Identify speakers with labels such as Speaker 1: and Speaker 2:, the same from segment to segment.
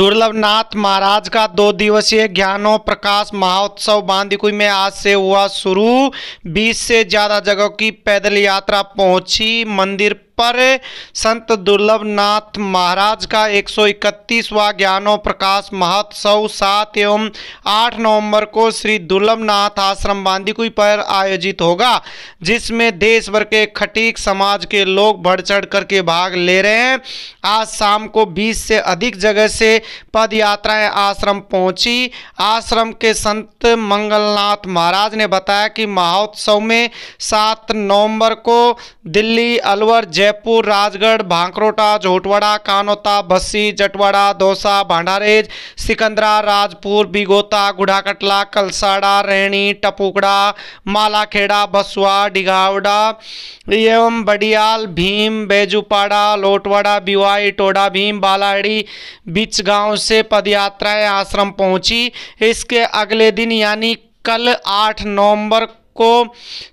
Speaker 1: दुर्लभनाथ महाराज का दो दिवसीय ज्ञानो प्रकाश महोत्सव बांदीकुई में आज से हुआ शुरू 20 से ज़्यादा जगहों की पैदल यात्रा पहुंची मंदिर पर संत नाथ महाराज का 131वां ज्ञानो प्रकाश महोत्सव सात एवं आठ नवंबर को श्री दुर्लभ नाथ आश्रम बांदीकुई पर आयोजित होगा जिसमें देश भर के खटीक समाज के लोग बढ़ चढ़ करके भाग ले रहे हैं आज शाम को 20 से अधिक जगह से पद यात्राएं आश्रम पहुंची आश्रम के संत मंगलनाथ महाराज ने बताया कि महोत्सव में सात नवंबर को दिल्ली अलवर जय जयपुर राजगढ़ भांकरोटा झोटवाड़ा कानोता बस्सी जटवाड़ा दौसा भांडारेज सिकंदरा राजपुर बिगोता गुढ़ाकटला कलसाड़ा रैणी टपुकड़ा मालाखेड़ा बसुआ डिघावड़ा एवं बडियाल भीम बेजूपाड़ा लोटवाड़ा बिवाई टोड़ा भीम बालाड़ी बीच गांव से पदयात्राएं आश्रम पहुंची इसके अगले दिन यानी कल 8 नवंबर को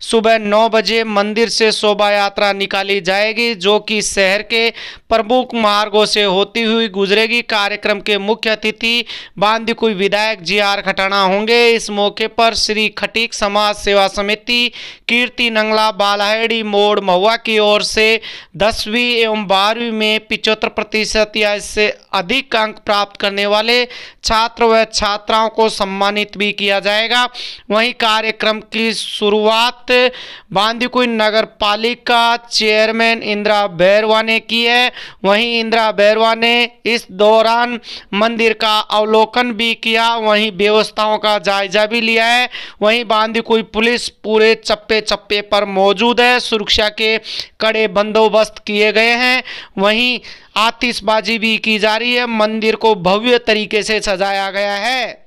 Speaker 1: सुबह नौ बजे मंदिर से शोभा यात्रा निकाली जाएगी जो कि शहर के प्रमुख मार्गों से होती हुई गुजरेगी कार्यक्रम के मुख्य अतिथि बांदीकुई विधायक जी आर खटाना होंगे इस मौके पर श्री खटीक समाज सेवा समिति कीर्ति नंगला बालाहेड़ी मोड़ महुआ की ओर से दसवीं एवं बारहवीं में पिचहत्तर प्रतिशत या इससे अधिक अंक प्राप्त करने वाले छात्र व छात्राओं को सम्मानित भी किया जाएगा वहीं कार्यक्रम की शुरुआत बांदीकुई नगर पालिका चेयरमैन इंदिरा बैरवा ने की है वहीं इंदिरा बैरवा ने इस दौरान मंदिर का अवलोकन भी किया वहीं व्यवस्थाओं का जायजा भी लिया है वहीं बांदीकुई पुलिस पूरे चप्पे चप्पे पर मौजूद है सुरक्षा के कड़े बंदोबस्त किए गए हैं वहीं आतिशबाजी भी की जा रही है मंदिर को भव्य तरीके से सजाया गया है